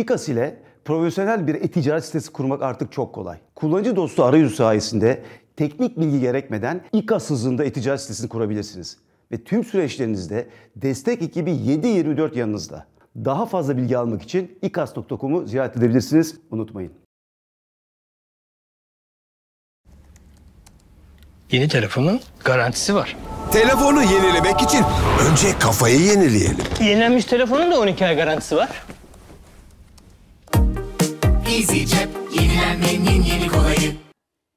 İKAS ile profesyonel bir e-ticaret sitesi kurmak artık çok kolay. Kullanıcı dostu arayüzü sayesinde teknik bilgi gerekmeden İKAS hızında e-ticaret sitesini kurabilirsiniz. Ve tüm süreçlerinizde destek ekibi 7-24 yanınızda. Daha fazla bilgi almak için ikas.com'u ziyaret edebilirsiniz. Unutmayın. Yeni telefonun garantisi var. Telefonu yenilemek için önce kafayı yenileyelim. Yenilenmiş telefonun da 12 ay garantisi var. Easy Cep, yenilenmenin yeni kolayı.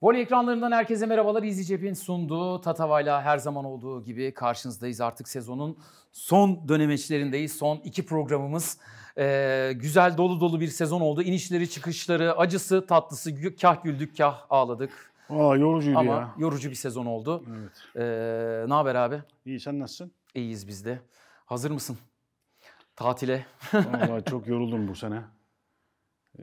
Voley ekranlarından herkese merhabalar. EasyCep'in sunduğu Tatava'yla her zaman olduğu gibi karşınızdayız. Artık sezonun son dönemeçlerindeyiz. Son iki programımız. Ee, güzel dolu dolu bir sezon oldu. İnişleri, çıkışları, acısı, tatlısı, kah güldük, kah ağladık. Aa, yorucuydu Ama ya. yorucu bir sezon oldu. Evet. Ee, ne haber abi? İyi sen nasılsın? İyiyiz biz de. Hazır mısın? Tatile. Vallahi çok yoruldum bu sene.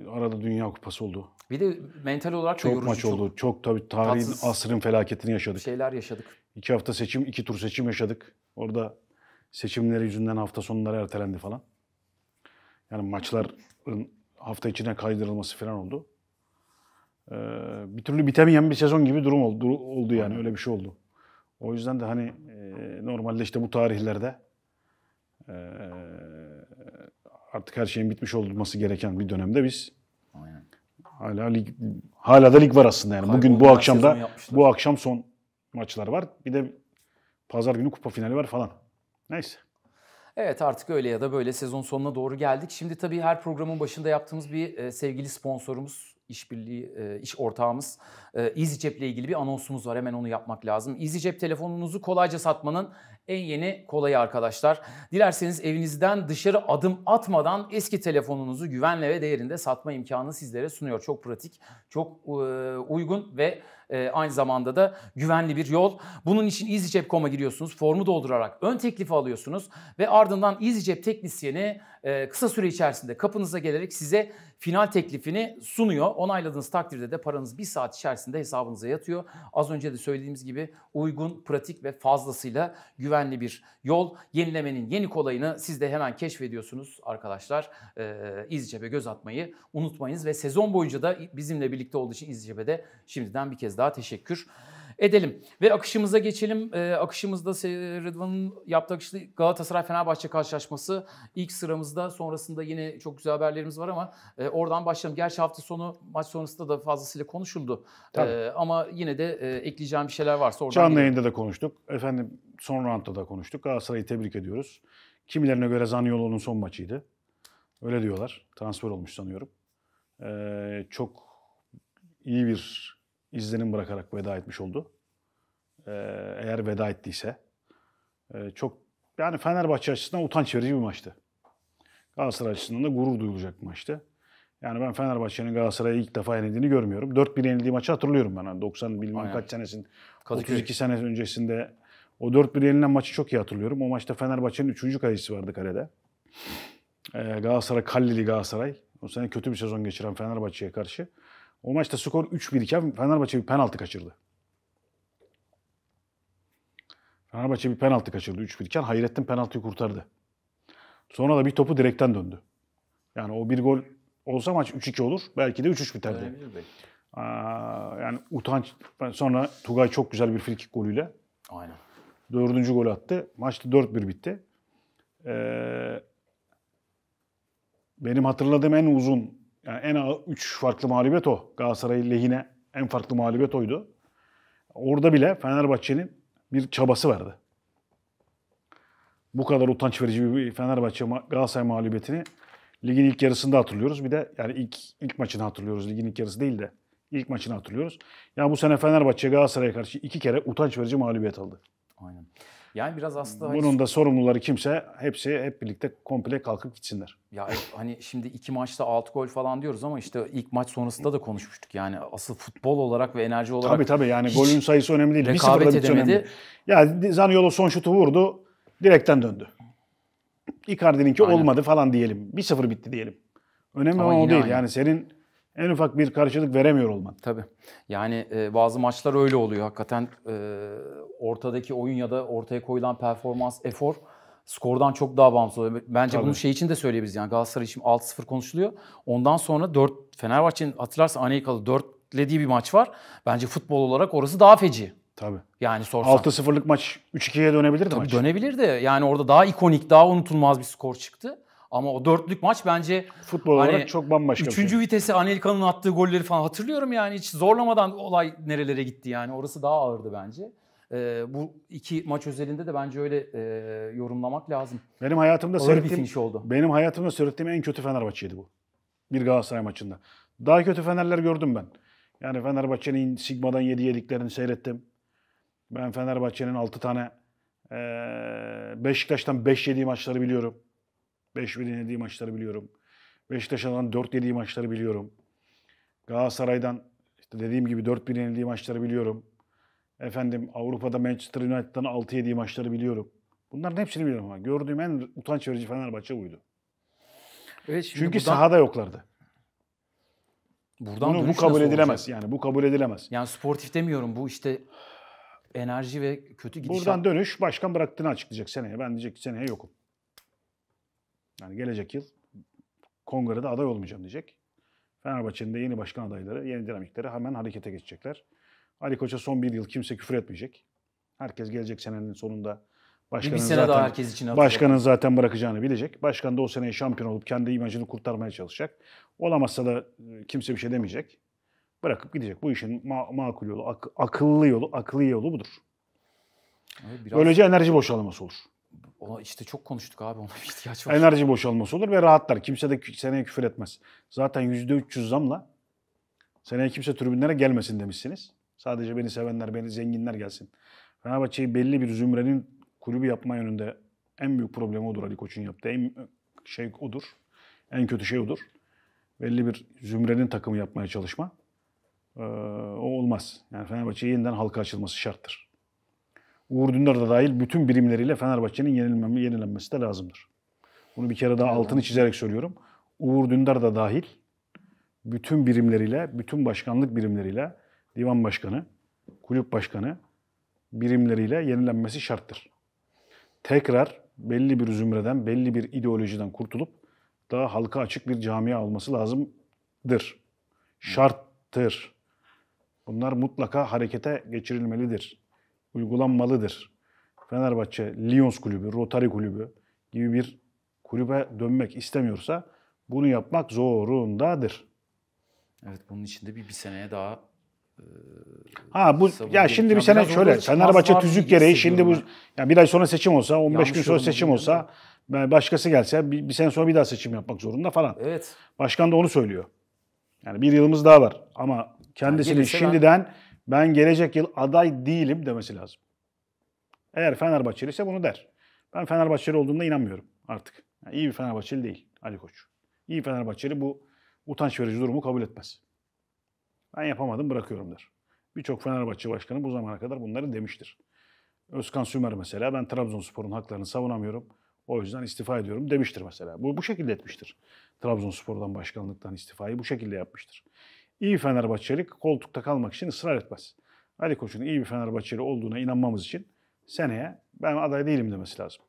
Arada Dünya Kupası oldu. Bir de mental olarak çok yorucu. Maç çok maç oldu. Çok tabii tarihin, tatsız asrın felaketini yaşadık. Şeyler yaşadık. İki hafta seçim, iki tur seçim yaşadık. Orada seçimleri yüzünden hafta sonları ertelendi falan. Yani maçların hafta içine kaydırılması falan oldu. Ee, bir türlü bitemeyen bir sezon gibi durum oldu, oldu yani öyle bir şey oldu. O yüzden de hani e, normalde işte bu tarihlerde e, artık her şeyin bitmiş olması gereken bir dönemde biz hala lig, hala da lig var aslında yani. Bugün bu akşam da bu akşam son maçlar var. Bir de pazar günü kupa finali var falan. Neyse. Evet artık öyle ya da böyle sezon sonuna doğru geldik. Şimdi tabii her programın başında yaptığımız bir e, sevgili sponsorumuz, işbirliği e, iş ortağımız e, EasyCep ile ilgili bir anonsumuz var. Hemen onu yapmak lazım. EasyCep telefonunuzu kolayca satmanın en yeni kolayı arkadaşlar. Dilerseniz evinizden dışarı adım atmadan eski telefonunuzu güvenle ve değerinde satma imkanı sizlere sunuyor. Çok pratik, çok e, uygun ve e, aynı zamanda da güvenli bir yol. Bunun için EasyCep.com'a giriyorsunuz. Formu doldurarak ön teklifi alıyorsunuz ve ardından EasyCep teknisyeni e, kısa süre içerisinde kapınıza gelerek size final teklifini sunuyor. Onayladığınız takdirde de paranız bir saat içerisinde hesabınıza yatıyor. Az önce de söylediğimiz gibi uygun, pratik ve fazlasıyla güvenli güvenli bir yol. Yenilemenin yeni kolayını siz de hemen keşfediyorsunuz arkadaşlar. Ee, İzcep'e göz atmayı unutmayınız ve sezon boyunca da bizimle birlikte olduğu için İzcep'e de şimdiden bir kez daha teşekkür edelim. Ve akışımıza geçelim. E, akışımızda Rıdvan'ın yaptığı Galatasaray-Fenerbahçe karşılaşması ilk sıramızda. Sonrasında yine çok güzel haberlerimiz var ama e, oradan başlayalım. Gerçi hafta sonu maç sonrasında da fazlasıyla konuşuldu. E, ama yine de e, ekleyeceğim bir şeyler varsa oradan Canlı yayında da konuştuk. Efendim son roundda da konuştuk. Galatasaray'ı tebrik ediyoruz. Kimilerine göre Zaniolo'nun son maçıydı. Öyle diyorlar. Transfer olmuş sanıyorum. Ee, çok iyi bir izlenim bırakarak veda etmiş oldu. Ee, eğer veda ettiyse. Ee, çok yani Fenerbahçe açısından utanç verici bir maçtı. Galatasaray açısından da gurur duyulacak bir maçtı. Yani ben Fenerbahçe'nin Galatasaray'ı ilk defa yenildiğini görmüyorum. 4-1 yenildiği maçı hatırlıyorum ben. 90 bilmem Aynen. kaç senesin, Kadıköy. 32 sene öncesinde o 4-1 yenilen maçı çok iyi hatırlıyorum. O maçta Fenerbahçe'nin 3. kalecisi vardı kalede. Ee, Galatasaray, Kallili Galatasaray. O sene kötü bir sezon geçiren Fenerbahçe'ye karşı. O maçta skor 3-1 iken Fenerbahçe bir penaltı kaçırdı. Fenerbahçe bir penaltı kaçırdı 3-1 iken Hayrettin penaltıyı kurtardı. Sonra da bir topu direkten döndü. Yani o bir gol olsa maç 3-2 olur. Belki de 3-3 biterdi. Aa, yani utanç. Sonra Tugay çok güzel bir frikik golüyle. Aynen. Dördüncü gol attı. Maçta 4-1 bitti. Ee, benim hatırladığım en uzun yani en ağır 3 farklı mağlubiyet o. Galatasaray lehine en farklı mağlubiyet oydu. Orada bile Fenerbahçe'nin bir çabası vardı. Bu kadar utanç verici bir Fenerbahçe Galatasaray mağlubiyetini ligin ilk yarısında hatırlıyoruz. Bir de yani ilk ilk maçını hatırlıyoruz. Ligin ilk yarısı değil de ilk maçını hatırlıyoruz. Ya yani bu sene Fenerbahçe Galatasaray'a karşı iki kere utanç verici mağlubiyet aldı. Aynen. Yani biraz aslında... Hani Bunun da sorumluları kimse hepsi hep birlikte komple kalkıp gitsinler. Ya hani şimdi iki maçta altı gol falan diyoruz ama işte ilk maç sonrasında da konuşmuştuk. Yani asıl futbol olarak ve enerji olarak... Tabii tabii yani golün sayısı önemli değil. Rekabet edemedi. Önemli. Ya Zaniolo son şutu vurdu, direkten döndü. Icardi'ninki olmadı falan diyelim. Bir 0 bitti diyelim. Önemli ama o değil. Aynı. Yani senin en ufak bir karşılık veremiyor olman. Tabii. Yani e, bazı maçlar öyle oluyor hakikaten. E, ortadaki oyun ya da ortaya koyulan performans, efor skordan çok daha bağımsız oluyor. Bence Tabii. bunu şey için de söyleyebiliriz. Yani Galatasaray için 6-0 konuşuluyor. Ondan sonra 4 Fenerbahçe'nin hatırlarsan Anelikalı 4'lediği bir maç var. Bence futbol olarak orası daha feci. Tabii. Yani sorsan. 6-0'lık maç 3-2'ye dönebilirdi Tabii maç. Dönebilirdi. Yani orada daha ikonik, daha unutulmaz bir skor çıktı. Ama o dörtlük maç bence futbol hani, olarak çok bambaşka. Üçüncü şey. vitesi Anelka'nın attığı golleri falan hatırlıyorum yani hiç zorlamadan olay nerelere gitti yani orası daha ağırdı bence. Ee, bu iki maç özelinde de bence öyle e, yorumlamak lazım. Benim hayatımda seyrettiğim oldu. Benim hayatımda seyrettiğim en kötü Fenerbahçe'ydi bu. Bir Galatasaray maçında. Daha kötü Fenerler gördüm ben. Yani Fenerbahçe'nin Sigma'dan yedi yediklerini seyrettim. Ben Fenerbahçe'nin altı tane e, Beşiktaş'tan beş yediği maçları biliyorum. 5-1 yenildiği maçları biliyorum. Beşiktaş'tan 4 yediği maçları biliyorum. Galatasaray'dan işte dediğim gibi 4-1 yenildiği maçları biliyorum. Efendim Avrupa'da Manchester United'dan 6 yediği maçları biliyorum. Bunların hepsini biliyorum ama gördüğüm en utanç verici Fenerbahçe buydu. Evet, Çünkü buradan, sahada yoklardı. Buradan Bunu, bu kabul edilemez. Olacak? Yani bu kabul edilemez. Yani sportif demiyorum bu işte enerji ve kötü gidişat. Buradan dönüş başkan bıraktığını açıklayacak seneye. Ben diyecek ki seneye yokum. Yani gelecek yıl kongrede aday olmayacağım diyecek. Fenerbahçe'nin de yeni başkan adayları, yeni dinamikleri hemen harekete geçecekler. Ali Koç'a son bir yıl kimse küfür etmeyecek. Herkes gelecek senenin sonunda başkanın bir sene zaten, daha herkes için başkanın zaten bırakacağını bilecek. Başkan da o seneye şampiyon olup kendi imajını kurtarmaya çalışacak. Olamazsa da e, kimse bir şey demeyecek. Bırakıp gidecek. Bu işin ma- makul yolu, ak- akıllı yolu, akıllı yolu budur. Abi biraz... Böylece enerji boşalması olur. Ona işte çok konuştuk abi ona ihtiyaç var. Enerji boşalması olur ve rahatlar. Kimse de seneye küfür etmez. Zaten %300 zamla seneye kimse tribünlere gelmesin demişsiniz. Sadece beni sevenler, beni zenginler gelsin. Fenerbahçe'yi belli bir zümrenin kulübü yapma yönünde en büyük problemi odur Ali Koç'un yaptığı. En şey odur. En kötü şey odur. Belli bir zümrenin takımı yapmaya çalışma. Ee, o olmaz. Yani Fenerbahçe'ye yeniden halka açılması şarttır. Uğur Dündar da dahil bütün birimleriyle Fenerbahçe'nin yenilenmesi de lazımdır. Bunu bir kere daha altını çizerek söylüyorum. Uğur Dündar da dahil bütün birimleriyle, bütün başkanlık birimleriyle, divan başkanı, kulüp başkanı birimleriyle yenilenmesi şarttır. Tekrar belli bir zümreden, belli bir ideolojiden kurtulup daha halka açık bir camiye olması lazımdır. Şarttır. Bunlar mutlaka harekete geçirilmelidir uygulanmalıdır. Fenerbahçe, Lyons kulübü, Rotary kulübü gibi bir kulübe dönmek istemiyorsa bunu yapmak zorundadır. Evet bunun içinde bir bir seneye daha Ha bu ya şimdi bir sene şöyle Fenerbahçe tüzük gereği şimdi bu ya yani bir ay sonra seçim olsa 15 Yanlış gün sonra seçim olsa yani başkası gelse bir, bir sene sonra bir daha seçim yapmak zorunda falan. Evet. Başkan da onu söylüyor. Yani bir yılımız daha var ama kendisini yani şimdiden ben ben gelecek yıl aday değilim demesi lazım. Eğer Fenerbahçeli ise bunu der. Ben Fenerbahçeli olduğumda inanmıyorum artık. Yani iyi bir Fenerbahçeli değil Ali Koç. İyi Fenerbahçeli bu utanç verici durumu kabul etmez. Ben yapamadım bırakıyorum der. Birçok Fenerbahçe başkanı bu zamana kadar bunları demiştir. Özkan Sümer mesela ben Trabzonspor'un haklarını savunamıyorum. O yüzden istifa ediyorum demiştir mesela. Bu bu şekilde etmiştir. Trabzonspor'dan başkanlıktan istifayı bu şekilde yapmıştır iyi Fenerbahçeli koltukta kalmak için ısrar etmez. Ali Koç'un iyi bir Fenerbahçeli olduğuna inanmamız için seneye ben aday değilim demesi lazım.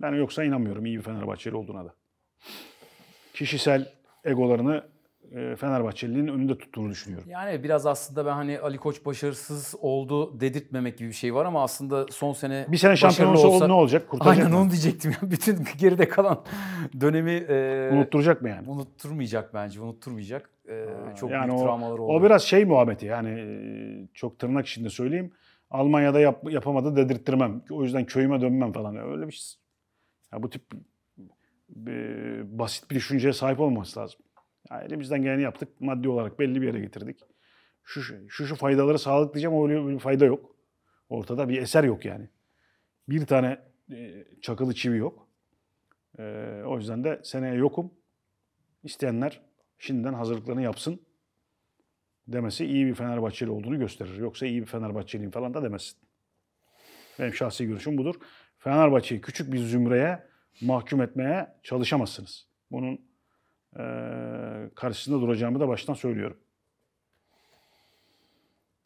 Ben yoksa inanmıyorum iyi bir Fenerbahçeli olduğuna da. Kişisel egolarını e, Fenerbahçelilerin önünde tuttuğunu düşünüyorum. Yani biraz aslında ben hani Ali Koç başarısız oldu dedirtmemek gibi bir şey var ama aslında son sene Bir sene şampiyon olsa, ne olacak? Kurtaracak aynen mı? onu diyecektim. ya. Bütün geride kalan dönemi e, unutturacak mı yani? Unutturmayacak bence. Unutturmayacak. E, çok yani büyük o, travmaları oldu. O biraz şey muhabbeti yani e, çok tırnak içinde söyleyeyim. Almanya'da yap, yapamadı dedirttirmem. O yüzden köyüme dönmem falan. Öyle bir şey. Ya bu tip bir, basit bir düşünceye sahip olması lazım. Yani elimizden geleni yaptık. Maddi olarak belli bir yere getirdik. Şu şu, şu faydaları sağladık diyeceğim öyle bir fayda yok. Ortada bir eser yok yani. Bir tane e, çakılı çivi yok. E, o yüzden de seneye yokum. İsteyenler şimdiden hazırlıklarını yapsın demesi iyi bir Fenerbahçeli olduğunu gösterir. Yoksa iyi bir Fenerbahçeliyim falan da demesin. Benim şahsi görüşüm budur. Fenerbahçe'yi küçük bir zümreye mahkum etmeye çalışamazsınız. Bunun karşısında duracağımı da baştan söylüyorum.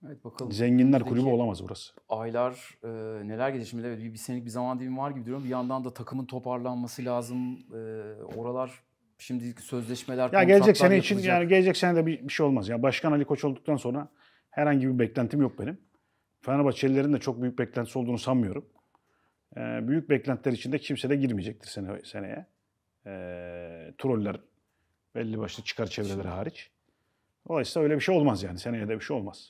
Evet bakalım. Zenginler Peki, kulübü olamaz burası. Aylar e, neler gelişmeli evet bir, bir senelik bir zaman dilimi var gibi diyorum. Bir yandan da takımın toparlanması lazım. E, oralar şimdi sözleşmeler Ya gelecek sene yapılacak. için yani gelecek sene de bir, bir şey olmaz. Ya yani başkan Ali Koç olduktan sonra herhangi bir beklentim yok benim. Fenerbahçelilerin de çok büyük beklentisi olduğunu sanmıyorum. E, büyük beklentiler içinde kimse de girmeyecektir sene, seneye. E, troller Belli başlı çıkar çevreleri hariç. Dolayısıyla öyle bir şey olmaz yani. Seneye de bir şey olmaz.